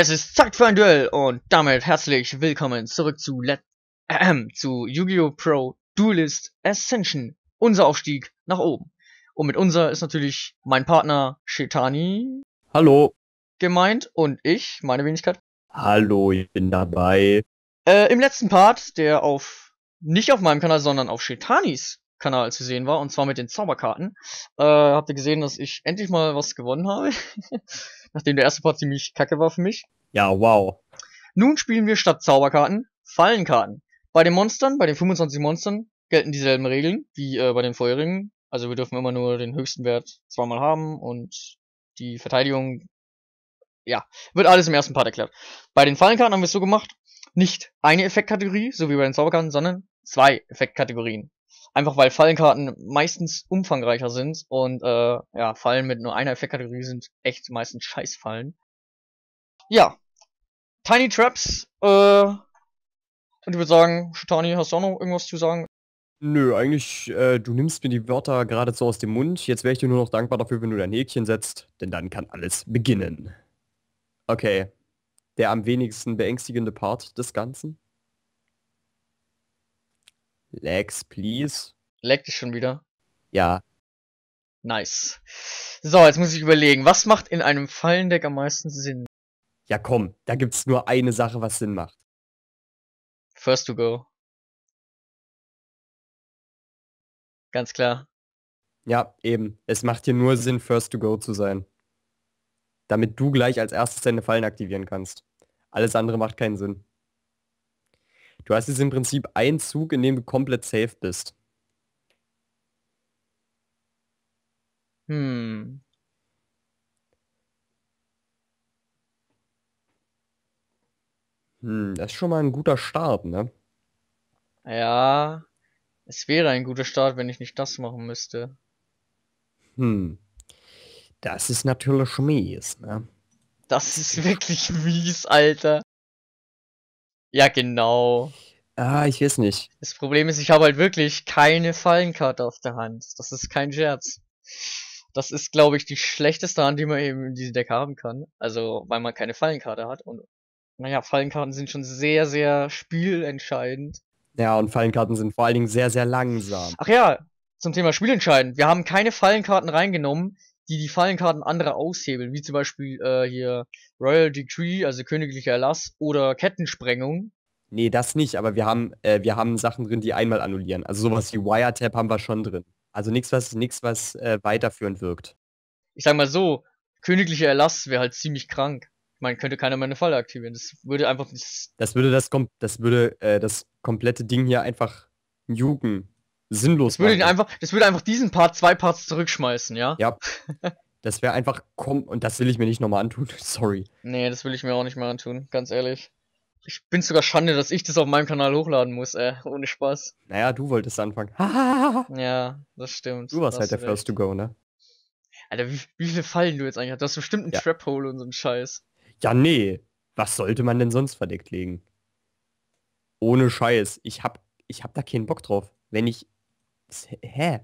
Es ist Zeit für ein Duell und damit herzlich willkommen zurück zu Let äh, zu Yu-Gi-Oh! Pro Duelist Ascension. Unser Aufstieg nach oben. Und mit unser ist natürlich mein Partner Shetani. Hallo. Gemeint und ich, meine Wenigkeit. Hallo, ich bin dabei. Äh, Im letzten Part, der auf nicht auf meinem Kanal, sondern auf Shetanis Kanal zu sehen war, und zwar mit den Zauberkarten, äh, habt ihr gesehen, dass ich endlich mal was gewonnen habe. nachdem der erste Part ziemlich kacke war für mich. Ja, wow. Nun spielen wir statt Zauberkarten Fallenkarten. Bei den Monstern, bei den 25 Monstern, gelten dieselben Regeln wie äh, bei den Feuerringen. Also wir dürfen immer nur den höchsten Wert zweimal haben und die Verteidigung, ja, wird alles im ersten Part erklärt. Bei den Fallenkarten haben wir es so gemacht, nicht eine Effektkategorie, so wie bei den Zauberkarten, sondern zwei Effektkategorien. Einfach weil Fallenkarten meistens umfangreicher sind und äh, ja, Fallen mit nur einer Effektkategorie sind echt meistens Scheißfallen. Ja. Tiny Traps, äh, und ich würde sagen, Shitani, hast du auch noch irgendwas zu sagen? Nö, eigentlich, äh, du nimmst mir die Wörter geradezu aus dem Mund. Jetzt wäre ich dir nur noch dankbar dafür, wenn du dein Häkchen setzt, denn dann kann alles beginnen. Okay. Der am wenigsten beängstigende Part des Ganzen? Legs, please. Leckt dich schon wieder? Ja. Nice. So, jetzt muss ich überlegen, was macht in einem Fallendeck am meisten Sinn? Ja komm, da gibt's nur eine Sache, was Sinn macht. First to go. Ganz klar. Ja, eben. Es macht hier nur Sinn, first to go zu sein. Damit du gleich als erstes deine Fallen aktivieren kannst. Alles andere macht keinen Sinn. Du hast jetzt im Prinzip einen Zug, in dem du komplett safe bist. Hm. Hm, das ist schon mal ein guter Start, ne? Ja, es wäre ein guter Start, wenn ich nicht das machen müsste. Hm. Das ist natürlich mies, ne? Das ist wirklich mies, Alter. Ja, genau. Ah, ich weiß nicht. Das Problem ist, ich habe halt wirklich keine Fallenkarte auf der Hand. Das ist kein Scherz. Das ist, glaube ich, die schlechteste Hand, die man eben in diesem Deck haben kann. Also, weil man keine Fallenkarte hat. Und naja, Fallenkarten sind schon sehr, sehr spielentscheidend. Ja, und Fallenkarten sind vor allen Dingen sehr, sehr langsam. Ach ja, zum Thema spielentscheidend. Wir haben keine Fallenkarten reingenommen, die die Fallenkarten anderer aushebeln, wie zum Beispiel äh, hier Royal Decree, also königlicher Erlass, oder Kettensprengung. Nee, das nicht, aber wir haben, äh, wir haben Sachen drin, die einmal annullieren. Also sowas wie Wiretap haben wir schon drin. Also nichts, was, nix, was äh, weiterführend wirkt. Ich sag mal so, königlicher Erlass wäre halt ziemlich krank. Ich meine, könnte keiner meine Falle aktivieren. Das würde einfach. Das, das würde das, das würde äh, das komplette Ding hier einfach nuken sinnlos das würde machen. Einfach, das würde einfach diesen Part zwei Parts zurückschmeißen, ja? Ja. Das wäre einfach, komm, und das will ich mir nicht nochmal antun, sorry. Nee, das will ich mir auch nicht mehr antun, ganz ehrlich. Ich bin sogar schande, dass ich das auf meinem Kanal hochladen muss, ey, äh, ohne Spaß. Naja, du wolltest anfangen. ja, das stimmt. Du warst halt der recht. First to Go, ne? Alter, wie, wie viele Fallen du jetzt eigentlich hast? Du hast bestimmt einen ja. Trap-Hole und so einen Scheiß. Ja, nee. Was sollte man denn sonst verdeckt legen? Ohne Scheiß. Ich hab, ich hab da keinen Bock drauf. Wenn ich Hä?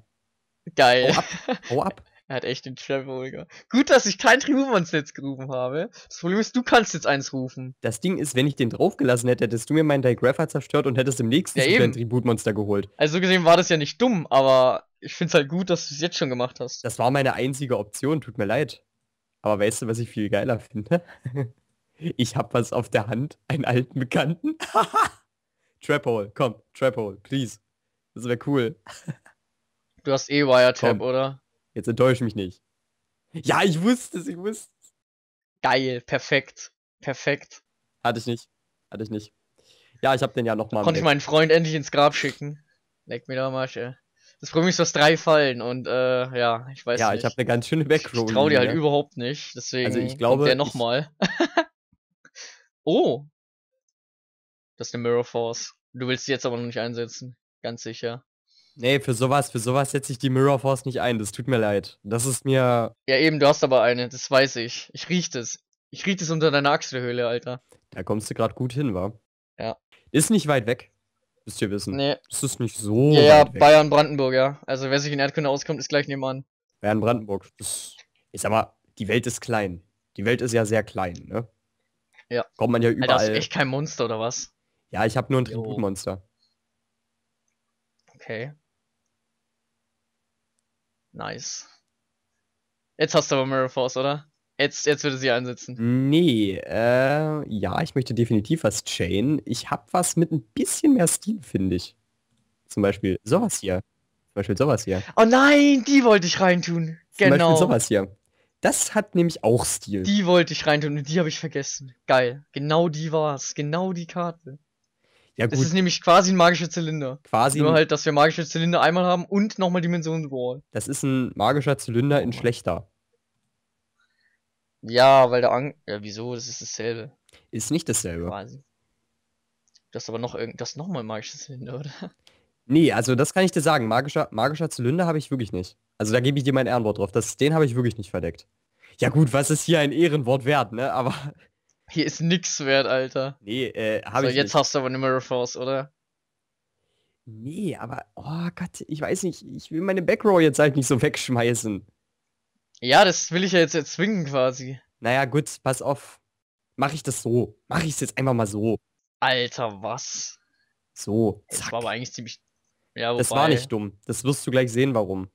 Geil. Hau ab. Hau ab. er hat echt den Travel gemacht. Gut, dass ich kein Triumphmannsnetz gerufen habe. Das Problem ist, du kannst jetzt eins rufen. Das Ding ist, wenn ich den draufgelassen hätte, hättest du mir meinen Digrapher zerstört und hättest im nächsten ja, ein Tributmonster geholt. Also gesehen war das ja nicht dumm, aber ich find's halt gut, dass du es jetzt schon gemacht hast. Das war meine einzige Option, tut mir leid. Aber weißt du, was ich viel geiler finde? ich hab was auf der Hand, einen alten Bekannten. Trap Hole, komm, Trap Hole, please. Das wäre cool. Du hast eh Wiretap, Komm, oder? Jetzt enttäusch mich nicht. Ja, ich wusste es, ich wusste es. Geil, perfekt, perfekt. Hatte ich nicht, hatte ich nicht. Ja, ich hab den ja nochmal. Konnte ich meinen Freund endlich ins Grab schicken. Leck mir da mal, ey. Das Problem ist, dass drei fallen und äh, ja, ich weiß ja, nicht. Ja, ich habe eine ganz schöne Backrow. Ich trau dir halt ja. überhaupt nicht, deswegen also ich glaube, kommt der nochmal. oh! Das ist eine Mirror Force. Du willst die jetzt aber noch nicht einsetzen ganz sicher. Nee, für sowas, für sowas setze ich die Mirror Force nicht ein. Das tut mir leid. Das ist mir. Ja, eben, du hast aber eine, das weiß ich. Ich riech das. Ich riech das unter deiner Achselhöhle, Alter. Da kommst du gerade gut hin, wa? Ja. Ist nicht weit weg, müsst ihr wissen. Nee. Das ist nicht so. Ja, ja Bayern, Brandenburg, ja. Also wer sich in Erdkunde auskommt, ist gleich nebenan. Bayern, Brandenburg. Das, ich sag mal, die Welt ist klein. Die Welt ist ja sehr klein, ne? Ja. Kommt man ja überall. Alter, das ist echt kein Monster oder was? Ja, ich habe nur ein Tributmonster. Okay. Nice. Jetzt hast du aber Mirror Force, oder? Jetzt, jetzt würde sie einsetzen. Nee, äh, ja, ich möchte definitiv was chainen. Ich hab was mit ein bisschen mehr Stil, finde ich. Zum Beispiel sowas hier. Zum Beispiel sowas hier. Oh nein, die wollte ich reintun. genau. Zum Beispiel genau. sowas hier. Das hat nämlich auch Stil. Die wollte ich reintun und die habe ich vergessen. Geil. Genau die war's. Genau die Karte. Ja, gut. Es ist nämlich quasi ein magischer Zylinder. Quasi. Nur halt, dass wir magische Zylinder einmal haben und nochmal Wall. Das ist ein magischer Zylinder in schlechter. Ja, weil der Ang. Ja, wieso? Das ist dasselbe. Ist nicht dasselbe. Quasi. Das ist aber noch irgend. Das ist nochmal ein magischer Zylinder, oder? Nee, also das kann ich dir sagen. Magischer, magischer Zylinder habe ich wirklich nicht. Also da gebe ich dir mein Ehrenwort drauf. Das, den habe ich wirklich nicht verdeckt. Ja gut, was ist hier ein Ehrenwort wert, ne? Aber hier ist nix wert, Alter. Nee, äh, hab so, ich jetzt nicht. hast du aber eine Mirror Force, oder? Nee, aber, oh Gott, ich weiß nicht, ich will meine Backrow jetzt halt nicht so wegschmeißen. Ja, das will ich ja jetzt erzwingen quasi. Naja, gut, pass auf. Mach ich das so. Mach ich es jetzt einfach mal so. Alter, was? So. Zack. Das war aber eigentlich ziemlich. Ja, wobei... Das war nicht dumm. Das wirst du gleich sehen, warum.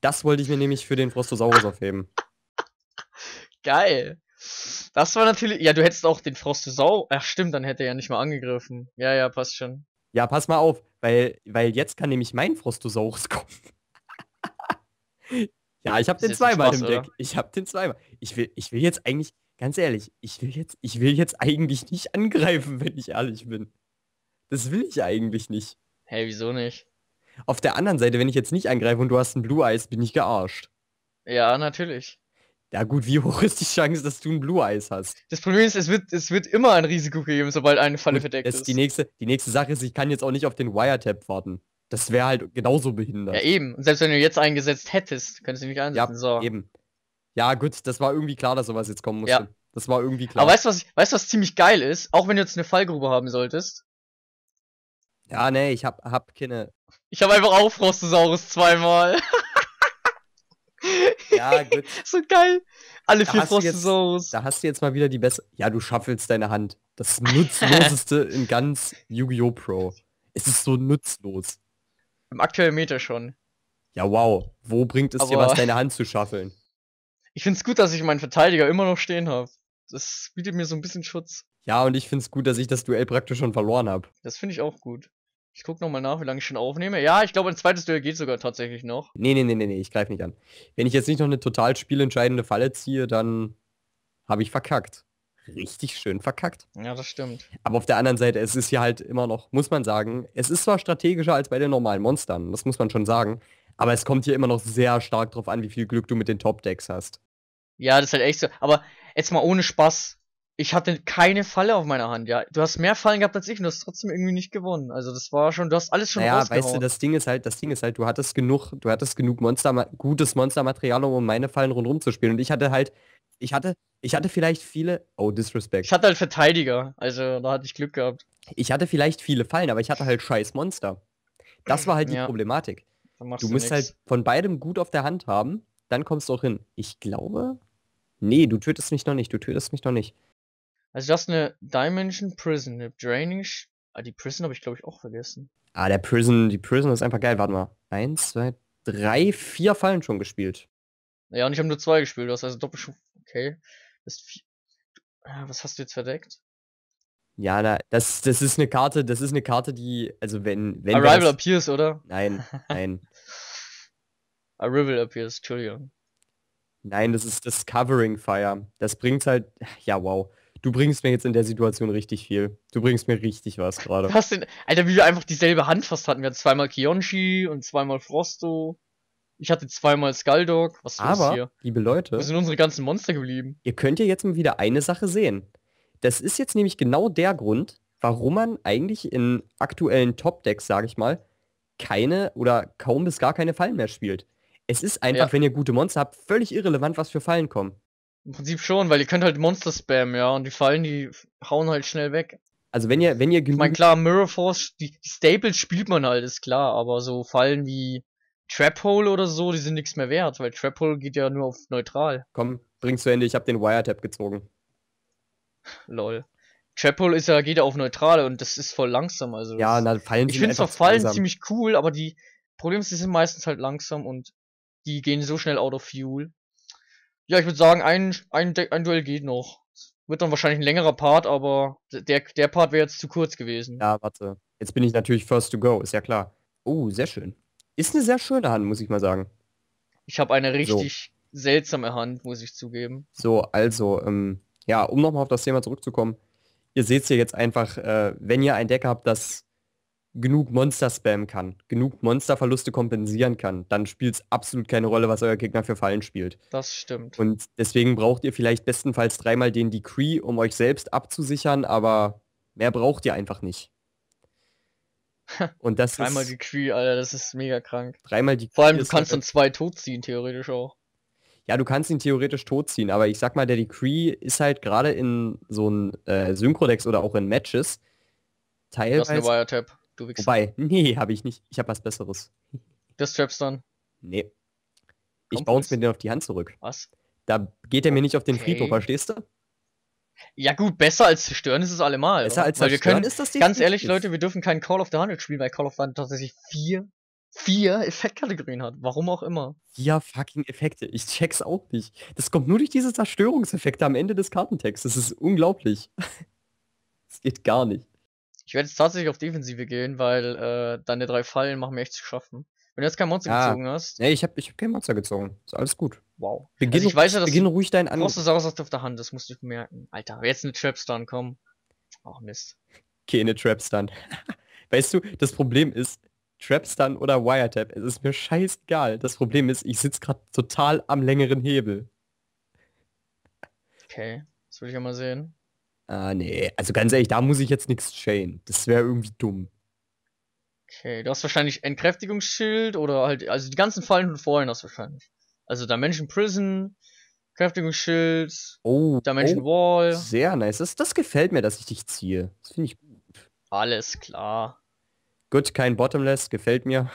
Das wollte ich mir nämlich für den Frostosaurus aufheben. Geil. Das war natürlich. Ja, du hättest auch den Frost Ach stimmt, dann hätte er ja nicht mal angegriffen. Ja, ja, passt schon. Ja, pass mal auf, weil, weil jetzt kann nämlich mein Frostosaurus kommen. ja, ich habe den zweimal Spaß, im Deck. Oder? Ich habe den zweimal. Ich will, ich will jetzt eigentlich, ganz ehrlich, ich will jetzt, ich will jetzt eigentlich nicht angreifen, wenn ich ehrlich bin. Das will ich eigentlich nicht. Hey, wieso nicht? Auf der anderen Seite, wenn ich jetzt nicht angreife und du hast ein Blue Eyes, bin ich gearscht. Ja, natürlich. Ja gut, wie hoch ist die Chance, dass du ein Blue Eyes hast? Das Problem ist, es wird, es wird immer ein Risiko geben, sobald eine Falle gut, verdeckt ist. Die nächste, die nächste Sache ist, ich kann jetzt auch nicht auf den Wiretap warten. Das wäre halt genauso behindert. Ja eben. Und selbst wenn du jetzt eingesetzt hättest, könntest du mich ansetzen. Ja, so. eben. Ja gut, das war irgendwie klar, dass sowas jetzt kommen musste. Ja. Das war irgendwie klar. Aber weißt du, was, weißt, was ziemlich geil ist? Auch wenn du jetzt eine Fallgrube haben solltest. Ja, nee, ich hab, hab keine. Ich hab einfach auch Frostosaurus zweimal. Ja, gut. so geil. Alle da vier Frostosaurus. Da hast du jetzt mal wieder die beste. Ja, du schaffelst deine Hand. Das nutzloseste in ganz Yu-Gi-Oh! Pro. Es ist so nutzlos. Im aktuellen Meter schon. Ja, wow. Wo bringt es Aber dir was, deine Hand zu schaffeln? Ich find's gut, dass ich meinen Verteidiger immer noch stehen habe. Das bietet mir so ein bisschen Schutz. Ja, und ich find's gut, dass ich das Duell praktisch schon verloren habe. Das finde ich auch gut. Ich guck nochmal nach, wie lange ich schon aufnehme. Ja, ich glaube, ein zweites Duell geht sogar tatsächlich noch. Nee, nee, nee, nee, nee, ich greife nicht an. Wenn ich jetzt nicht noch eine total spielentscheidende Falle ziehe, dann habe ich verkackt. Richtig schön verkackt. Ja, das stimmt. Aber auf der anderen Seite, es ist ja halt immer noch, muss man sagen, es ist zwar strategischer als bei den normalen Monstern, das muss man schon sagen, aber es kommt hier immer noch sehr stark drauf an, wie viel Glück du mit den Top-Decks hast. Ja, das ist halt echt so. Aber jetzt mal ohne Spaß ich hatte keine Falle auf meiner Hand, ja. Du hast mehr Fallen gehabt als ich und du hast trotzdem irgendwie nicht gewonnen. Also das war schon, du hast alles schon Ja, naja, weißt du, das Ding ist halt, das Ding ist halt, du hattest genug, du hattest genug Monster, gutes Monstermaterial, um meine Fallen rundherum zu spielen. Und ich hatte halt, ich hatte, ich hatte vielleicht viele, oh, Disrespect. Ich hatte halt Verteidiger, also da hatte ich Glück gehabt. Ich hatte vielleicht viele Fallen, aber ich hatte halt scheiß Monster. Das war halt die ja. Problematik. Du, du musst nix. halt von beidem gut auf der Hand haben, dann kommst du auch hin. Ich glaube, nee, du tötest mich noch nicht, du tötest mich noch nicht. Also das ist eine Dimension Prison, eine Draining. Sh ah, die Prison habe ich glaube ich auch vergessen. Ah, der Prison, die Prison ist einfach geil. Warte mal. Eins, zwei, drei, vier Fallen schon gespielt. Ja, und ich habe nur zwei gespielt. Das heißt also doppelt schon. Okay. Das ah, was hast du jetzt verdeckt? Ja, na, das, das ist eine Karte, das ist eine Karte, die, also wenn, wenn. Arrival das, appears, oder? Nein, nein. Arrival appears, Entschuldigung. Nein, das ist das Covering Fire. Das bringt halt, ja, wow du bringst mir jetzt in der Situation richtig viel. Du bringst mir richtig was gerade. Was denn? Alter, wie wir einfach dieselbe Hand fast hatten. Wir hatten zweimal Kionchi und zweimal Frosto. Ich hatte zweimal Skaldog. Was ist Aber, hier? liebe Leute. Wo sind unsere ganzen Monster geblieben? Ihr könnt ja jetzt mal wieder eine Sache sehen. Das ist jetzt nämlich genau der Grund, warum man eigentlich in aktuellen Top-Decks, sage ich mal, keine oder kaum bis gar keine Fallen mehr spielt. Es ist einfach, ja. wenn ihr gute Monster habt, völlig irrelevant, was für Fallen kommen. Im Prinzip schon, weil ihr könnt halt Monster spammen, ja, und die fallen, die hauen halt schnell weg. Also wenn ihr, wenn ihr genügend... Ich meine, klar, Mirror Force, die, die Staples spielt man halt, ist klar, aber so Fallen wie Trap Hole oder so, die sind nichts mehr wert, weil Trap Hole geht ja nur auf neutral. Komm, bring's zu Ende, ich habe den Wiretap gezogen. Lol. Trap Hole ist ja, geht ja auf neutral und das ist voll langsam, also. Ja, na, Fallen Ich finde zwar Fallen langsam. ziemlich cool, aber die Problem ist, die sind meistens halt langsam und die gehen so schnell out of fuel. Ja, ich würde sagen, ein, ein, ein Duell geht noch. Wird dann wahrscheinlich ein längerer Part, aber der, der Part wäre jetzt zu kurz gewesen. Ja, warte. Jetzt bin ich natürlich first to go, ist ja klar. Oh, sehr schön. Ist eine sehr schöne Hand, muss ich mal sagen. Ich habe eine richtig so. seltsame Hand, muss ich zugeben. So, also, ähm, ja, um nochmal auf das Thema zurückzukommen. Ihr seht hier jetzt einfach, äh, wenn ihr ein Deck habt, das genug Monster spammen kann, genug Monsterverluste kompensieren kann, dann spielt es absolut keine Rolle, was euer Gegner für Fallen spielt. Das stimmt. Und deswegen braucht ihr vielleicht bestenfalls dreimal den Decree, um euch selbst abzusichern, aber mehr braucht ihr einfach nicht. Und das dreimal ist, Decree, Alter, das ist mega krank. Dreimal Decree. Vor allem, du kannst dann halt zwei tot ziehen, theoretisch auch. Ja, du kannst ihn theoretisch tot ziehen, aber ich sag mal, der Decree ist halt gerade in so einem äh, Synchrodex oder auch in Matches teilweise... Das ist eine Wiretap Du Wichser. Wobei, nee, habe ich nicht. Ich habe was Besseres. Das Traps dann? Nee. Ich baue uns mit den auf die Hand zurück. Was? Da geht er mir nicht auf den Friedhof, verstehst du? Ja gut, besser als zerstören ist es allemal. Besser als zerstören wir können, ist das die Ganz ehrlich, ist. Leute, wir dürfen keinen Call of the Hundred spielen, weil Call of the Hundred tatsächlich vier, vier Effektkategorien hat. Warum auch immer. Vier fucking Effekte. Ich check's auch nicht. Das kommt nur durch diese Zerstörungseffekte am Ende des Kartentextes. Das ist unglaublich. Es geht gar nicht. Ich werde jetzt tatsächlich auf Defensive gehen, weil äh, deine drei Fallen machen mir echt zu schaffen. Wenn du jetzt kein Monster ah. gezogen hast. Nee, ich habe ich hab kein Monster gezogen. Ist alles gut. Wow. Beginn, also ich weiß ja, dass beginn ruhig deinen Angriff. Du Sauerstoff auf der Hand, das musst du merken. Alter, jetzt eine Trapstun, komm. Ach Mist. Keine Trapstun. weißt du, das Problem ist, Trapstun oder Wiretap, es ist mir scheißegal. Das Problem ist, ich sitze gerade total am längeren Hebel. Okay, das will ich ja mal sehen. Ah, nee. Also ganz ehrlich, da muss ich jetzt nichts chainen. Das wäre irgendwie dumm. Okay, du hast wahrscheinlich Entkräftigungsschild oder halt, also die ganzen Fallen von vorhin hast du wahrscheinlich. Also Dimension Prison, Kräftigungsschild, oh, Dimension oh, Wall. Sehr nice. Das, das gefällt mir, dass ich dich ziehe. Das finde ich gut. Alles klar. Gut, kein Bottomless, gefällt mir.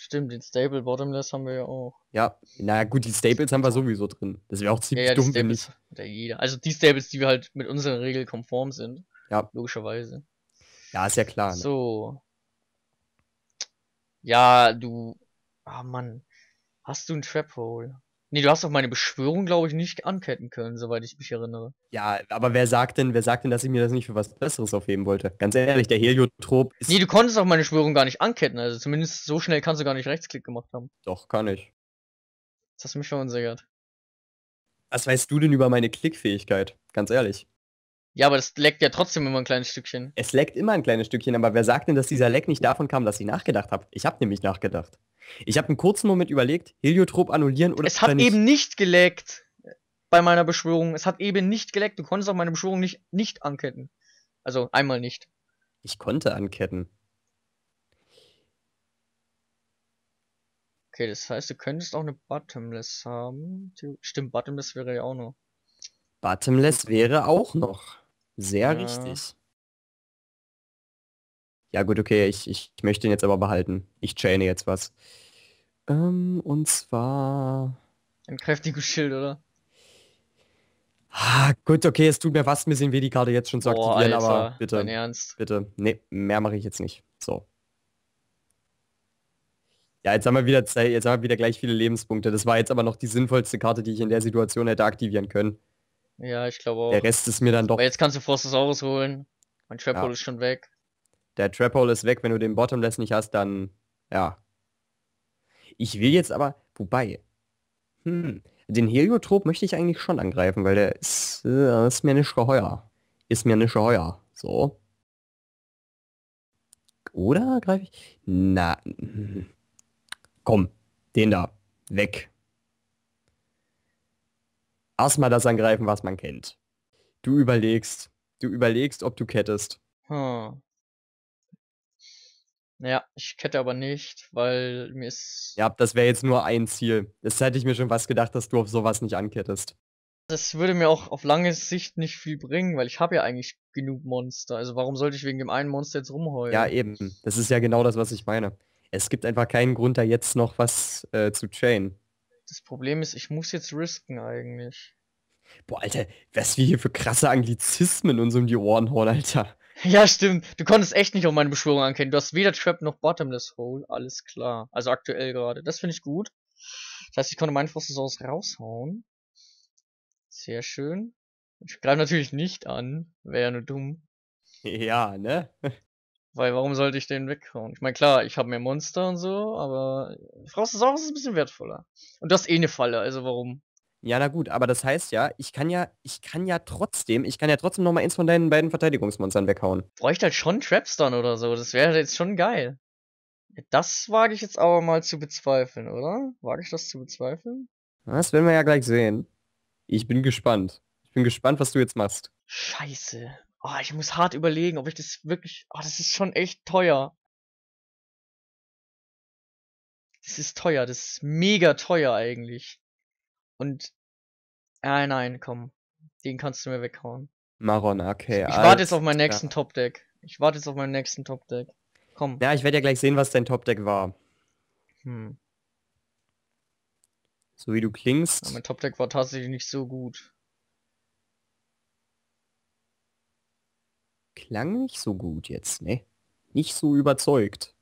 Stimmt, den Stable Bottomless haben wir ja auch. Ja, naja, gut, die Stables haben wir sowieso drin. Das wäre auch ziemlich ja, ja, dumm, wenn jeder. Also die Stables, die wir halt mit unseren Regeln konform sind. Ja. Logischerweise. Ja, ist ja klar. Ne? So. Ja, du. Ah, Mann. Hast du ein Trap Hole? Nee, du hast doch meine Beschwörung, glaube ich, nicht anketten können, soweit ich mich erinnere. Ja, aber wer sagt denn, wer sagt denn, dass ich mir das nicht für was Besseres aufheben wollte? Ganz ehrlich, der Heliotrop ist. Nee, du konntest auch meine Beschwörung gar nicht anketten, also zumindest so schnell kannst du gar nicht Rechtsklick gemacht haben. Doch, kann ich. Das hast du mich verunsichert. Was weißt du denn über meine Klickfähigkeit? Ganz ehrlich. Ja, aber das leckt ja trotzdem immer ein kleines Stückchen. Es leckt immer ein kleines Stückchen, aber wer sagt denn, dass dieser Leck nicht davon kam, dass ich nachgedacht habe? Ich habe nämlich nachgedacht. Ich habe einen kurzen Moment überlegt, Heliotrop annullieren oder. Es hat nicht. eben nicht geleckt bei meiner Beschwörung. Es hat eben nicht geleckt. Du konntest auch meine Beschwörung nicht, nicht anketten. Also einmal nicht. Ich konnte anketten. Okay, das heißt, du könntest auch eine Bottomless haben. Stimmt, Bottomless wäre ja auch noch. Bottomless wäre auch noch. Sehr ja. richtig. Ja gut, okay, ich, ich, möchte ihn jetzt aber behalten. Ich chaine jetzt was. Ähm, und zwar... Ein kräftiges Schild, oder? Ah, gut, okay, es tut mir was ein bisschen weh, die Karte jetzt schon zu Boah, aktivieren, Alter, aber bitte. Dein Ernst? Bitte. Nee, mehr mache ich jetzt nicht. So. Ja, jetzt haben wir wieder jetzt haben wir wieder gleich viele Lebenspunkte. Das war jetzt aber noch die sinnvollste Karte, die ich in der Situation hätte aktivieren können. Ja, ich glaube auch. Der Rest ist mir dann doch. Aber jetzt kannst du Frostosaurus holen. Mein Trap Hole ja. ist schon weg. Der Trap Hole ist weg, wenn du den Bottomless nicht hast, dann ja. Ich will jetzt aber, wobei, hm, den Heliotrop möchte ich eigentlich schon angreifen, weil der ist, äh, ist mir nicht geheuer. Ist mir nicht geheuer. So. Oder greife ich? Na. Hm, komm, den da. Weg erstmal das angreifen, was man kennt. Du überlegst. Du überlegst, ob du kettest. Hm. Naja, ich kette aber nicht, weil mir ist. Ja, das wäre jetzt nur ein Ziel. Das hätte ich mir schon was gedacht, dass du auf sowas nicht ankettest. Das würde mir auch auf lange Sicht nicht viel bringen, weil ich habe ja eigentlich genug Monster. Also warum sollte ich wegen dem einen Monster jetzt rumheulen? Ja, eben. Das ist ja genau das, was ich meine. Es gibt einfach keinen Grund, da jetzt noch was äh, zu chainen. Das Problem ist, ich muss jetzt risken eigentlich. Boah, Alter, was wir hier für krasse Anglizismen uns um die Ohren hauen, Alter. Ja, stimmt. Du konntest echt nicht auf meine Beschwörung ankennen. Du hast weder Trap noch Bottomless Hole. Alles klar. Also aktuell gerade. Das finde ich gut. Das heißt, ich konnte meinen Fossilsaurus raushauen. Sehr schön. Ich greife natürlich nicht an. Wäre ja nur dumm. Ja, ne? Weil warum sollte ich den weghauen? Ich meine, klar, ich habe mehr Monster und so, aber Fraustosaurus ist ein bisschen wertvoller. Und das ist eh eine Falle, also warum? Ja, na gut, aber das heißt ja, ich kann ja, ich kann ja trotzdem, ich kann ja trotzdem noch mal eins von deinen beiden Verteidigungsmonstern weghauen. Bräuchte halt schon Traps dann oder so, das wäre jetzt schon geil. Das wage ich jetzt aber mal zu bezweifeln, oder? Wage ich das zu bezweifeln? Das werden wir ja gleich sehen. Ich bin gespannt. Ich bin gespannt, was du jetzt machst. Scheiße. Oh, ich muss hart überlegen, ob ich das wirklich. Oh, das ist schon echt teuer. Das ist teuer, das ist mega teuer eigentlich. Und. Nein, ah, nein, komm. Den kannst du mir weghauen. Maron, okay. Ich, ich warte jetzt auf meinen nächsten ja. Top-Deck. Ich warte jetzt auf meinen nächsten Top-Deck. Komm. Ja, ich werde ja gleich sehen, was dein Top-Deck war. Hm. So wie du klingst. Ja, mein Top-Deck war tatsächlich nicht so gut. klang nicht so gut jetzt, ne? Nicht so überzeugt.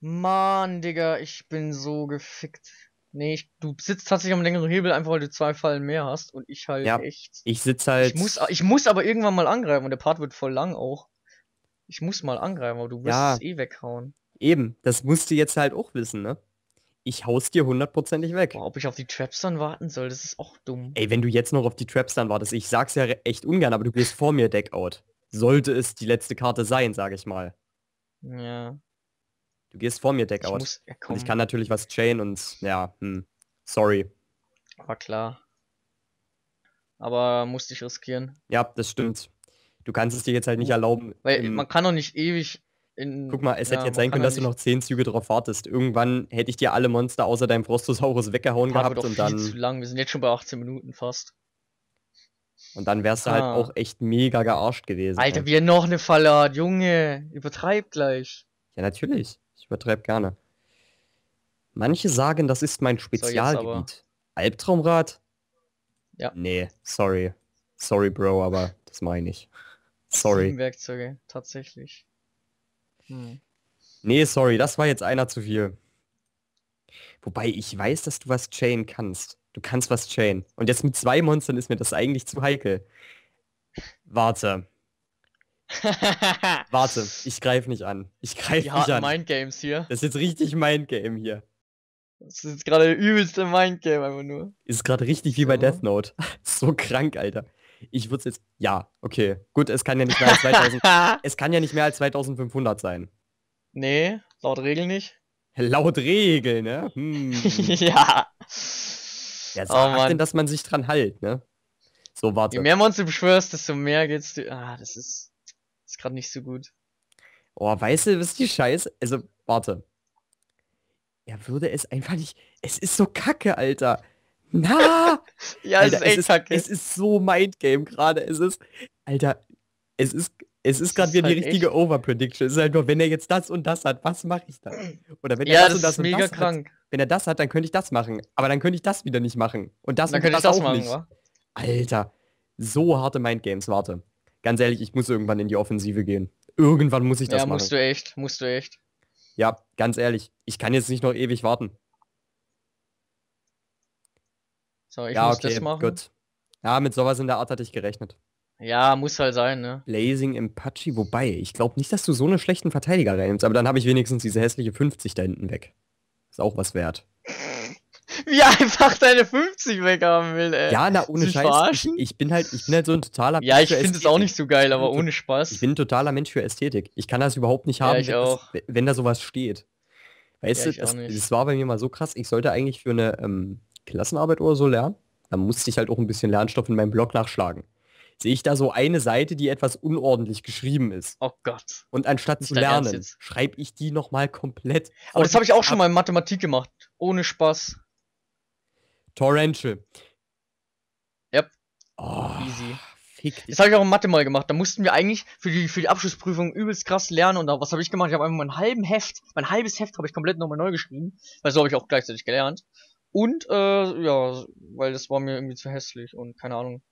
Mann, Digga, ich bin so gefickt. Nee, ich, du sitzt tatsächlich am längeren Hebel, einfach weil du zwei Fallen mehr hast und ich halt ja, echt. Ich sitze halt. Ich muss, ich muss aber irgendwann mal angreifen und der Part wird voll lang auch. Ich muss mal angreifen, aber du wirst ja, es eh weghauen. Eben, das musst du jetzt halt auch wissen, ne? Ich hau's dir hundertprozentig weg. Boah, ob ich auf die Traps dann warten soll, das ist auch dumm. Ey, wenn du jetzt noch auf die Traps dann wartest, ich sag's ja echt ungern, aber du gehst vor mir Deckout sollte es die letzte Karte sein, sage ich mal. Ja. Du gehst vor mir Deck ich out. Muss, ja, und ich kann natürlich was chain und ja, hm, sorry. War ah, klar. Aber musste ich riskieren. Ja, das stimmt. Du kannst es dir jetzt halt nicht erlauben. Weil man kann doch nicht ewig in, Guck mal, es ja, hätte jetzt sein können, dass du noch zehn Züge drauf wartest. Irgendwann hätte ich dir alle Monster außer deinem Frostosaurus weggehauen ah, Tag gehabt und dann. Zu lang. Wir sind jetzt schon bei 18 Minuten fast. Und dann wärst du halt ah. halt auch echt mega gearscht gewesen. Alter, halt. wie er noch eine Falle hat, Junge. Übertreib gleich. Ja, natürlich. Ich übertreib gerne. Manche sagen, das ist mein Spezialgebiet. Albtraumrad? Ja. Nee, sorry. Sorry, Bro, aber das meine ich. Sorry. Werkzeuge, tatsächlich. Hm. Nee, sorry, das war jetzt einer zu viel. Wobei ich weiß, dass du was chainen kannst du kannst was chainen. Und jetzt mit zwei Monstern ist mir das eigentlich zu heikel. Warte. Warte, ich greife nicht an. Ich greife nicht an. Mindgames hier. Das ist jetzt richtig Mindgame hier. Das ist gerade der übelste Mindgame einfach nur. Ist gerade richtig wie bei Death Note. so krank, Alter. Ich würde es jetzt ja, okay. Gut, es kann ja nicht mehr als 2000 Es kann ja nicht mehr als 2500 sein. Nee, laut Regel nicht. Laut Regel, ne? Hm. ja. Ja, oh sag oh, denn, dass man sich dran hält, ne? So, warte. Je mehr Monster du beschwörst, desto mehr geht's dir. Ah, das ist, ist gerade nicht so gut. Oh, weißt du, was ist die Scheiße? Also, warte. Er würde es einfach nicht. Es ist so kacke, Alter. Na! ja, Alter, es ist echt es ist, Es ist so Mindgame gerade. Es ist. Alter, es ist. Es ist gerade wieder halt die richtige echt... Overprediction. Es ist halt nur, wenn er jetzt das und das hat, was mache ich dann? Oder wenn ja, er das, das und das ist und mega das krank. Hat, wenn er das hat, dann könnte ich das machen. Aber dann könnte ich das wieder nicht machen. Und das, dann könnte das ich das auch machen, nicht. Wa? Alter, so harte Mindgames, warte. Ganz ehrlich, ich muss irgendwann in die Offensive gehen. Irgendwann muss ich das ja, machen. Ja, musst du echt, musst du echt. Ja, ganz ehrlich, ich kann jetzt nicht noch ewig warten. So, ich ja, muss okay, das machen. Gut. Ja, mit sowas in der Art hatte ich gerechnet. Ja, muss halt sein, ne? Blazing Apache, wobei, ich glaube nicht, dass du so einen schlechten Verteidiger reinnimmst, aber dann habe ich wenigstens diese hässliche 50 da hinten weg. Ist auch was wert. Wie einfach deine 50 weghaben will, ey. Ja, na, ohne Sie Scheiß. Ich, ich, bin halt, ich bin halt so ein totaler Ja, ich finde es auch nicht so geil, aber ohne Spaß. Ich bin ein totaler Mensch für Ästhetik. Ich kann das überhaupt nicht haben, ja, wenn, das, wenn, da sowas steht. Weißt ja, du, das, das, war bei mir mal so krass. Ich sollte eigentlich für eine ähm, Klassenarbeit oder so lernen. Da musste ich halt auch ein bisschen Lernstoff in meinem Blog nachschlagen sehe ich da so eine Seite, die etwas unordentlich geschrieben ist. Oh Gott. Und anstatt zu lernen, schreibe ich die nochmal komplett. Aber das habe ich auch schon mal in Mathematik gemacht. Ohne Spaß. Torrential. Yep. Oh, Easy. Fick dich. Das habe ich auch in Mathe mal gemacht. Da mussten wir eigentlich für die, für die Abschlussprüfung übelst krass lernen. Und da, was habe ich gemacht? Ich habe einfach mein halben Heft, mein halbes Heft habe ich komplett nochmal neu geschrieben. Weil so habe ich auch gleichzeitig gelernt. Und, äh, ja, weil das war mir irgendwie zu hässlich und keine Ahnung.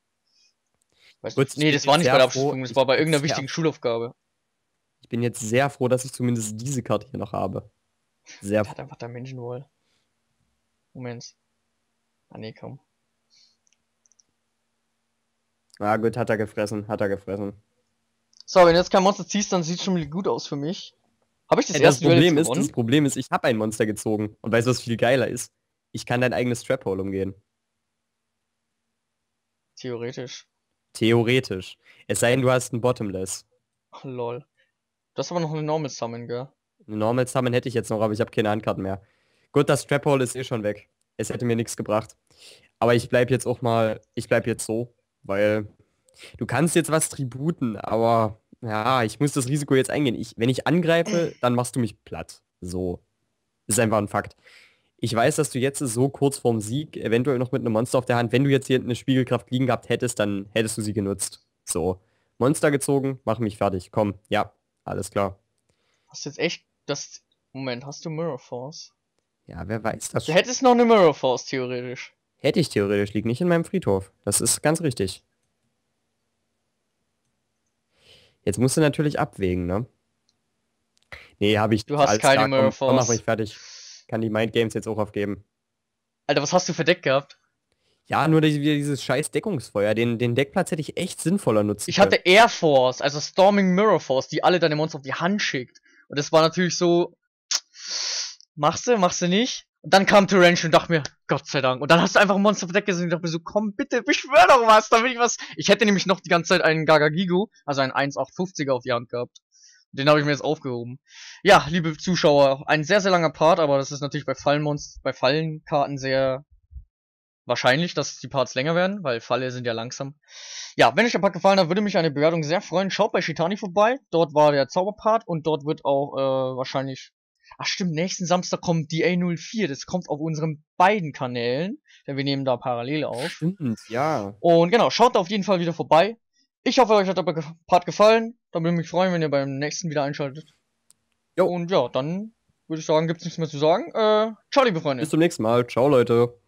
Gut, nee, das war nicht bei der Abschlussprüfung, das war bei irgendeiner wichtigen Schulaufgabe. Ich bin jetzt sehr froh, dass ich zumindest diese Karte hier noch habe. Sehr froh. Hat einfach der Menschenwohl. Moment. Ah, nee, komm. Na ah, gut, hat er gefressen, hat er gefressen. So, wenn du jetzt kein Monster ziehst, dann sieht schon gut aus für mich. Habe ich das, hey, erste das Problem ist, gewonnen? Das Problem ist, ich habe ein Monster gezogen. Und weißt du, was viel geiler ist? Ich kann dein eigenes Trap-Hole umgehen. Theoretisch. Theoretisch. Es sei denn, du hast ein Bottomless. Ach, lol. Du hast aber noch eine Normal Summon, gell? Eine Normal Summon hätte ich jetzt noch, aber ich habe keine Handkarten mehr. Gut, das Trap Hole ist eh schon weg. Es hätte mir nichts gebracht. Aber ich bleib jetzt auch mal, ich bleib jetzt so, weil du kannst jetzt was tributen, aber ja, ich muss das Risiko jetzt eingehen. Ich, wenn ich angreife, dann machst du mich platt. So. Ist einfach ein Fakt ich weiß, dass du jetzt so kurz vorm Sieg, eventuell noch mit einem Monster auf der Hand, wenn du jetzt hier eine Spiegelkraft liegen gehabt hättest, dann hättest du sie genutzt. So. Monster gezogen, mach mich fertig. Komm, ja, alles klar. Hast du jetzt echt das. Moment, hast du Mirror Force? Ja, wer weiß das. Du hättest noch eine Mirror Force theoretisch. Hätte ich theoretisch, liegt nicht in meinem Friedhof. Das ist ganz richtig. Jetzt musst du natürlich abwägen, ne? Nee, habe ich. Du hast keine Mirror Force. Komm, mach mich fertig kann die Mind Games jetzt auch aufgeben. Alter, was hast du für Deck gehabt? Ja, nur die, dieses scheiß Deckungsfeuer. Den, den Deckplatz hätte ich echt sinnvoller nutzen Ich hatte Air Force, also Storming Mirror Force, die alle deine Monster auf die Hand schickt. Und das war natürlich so. Machst du, machst du nicht? Und dann kam Torrential und dachte mir, Gott sei Dank. Und dann hast du einfach ein Monster auf Deck gesehen und dachte mir so, komm bitte, beschwör doch was, damit ich was. Ich hätte nämlich noch die ganze Zeit einen Gagagigu, also einen 1850er auf die Hand gehabt. Den habe ich mir jetzt aufgehoben. Ja, liebe Zuschauer, ein sehr, sehr langer Part, aber das ist natürlich bei Fallenmonst bei Fallenkarten sehr wahrscheinlich, dass die Parts länger werden, weil Falle sind ja langsam. Ja, wenn euch der Part gefallen hat, würde mich eine Bewertung sehr freuen. Schaut bei Shitani vorbei, dort war der Zauberpart und dort wird auch äh, wahrscheinlich... Ach stimmt, nächsten Samstag kommt die A04, das kommt auf unseren beiden Kanälen, denn wir nehmen da parallel auf. Stimmt, ja. Und genau, schaut auf jeden Fall wieder vorbei. Ich hoffe, euch hat der Part gefallen. Dann würde ich mich freuen, wenn ihr beim nächsten wieder einschaltet. Jo. Und ja, dann würde ich sagen, gibt es nichts mehr zu sagen. Äh, ciao, liebe Freunde. Bis zum nächsten Mal. Ciao, Leute.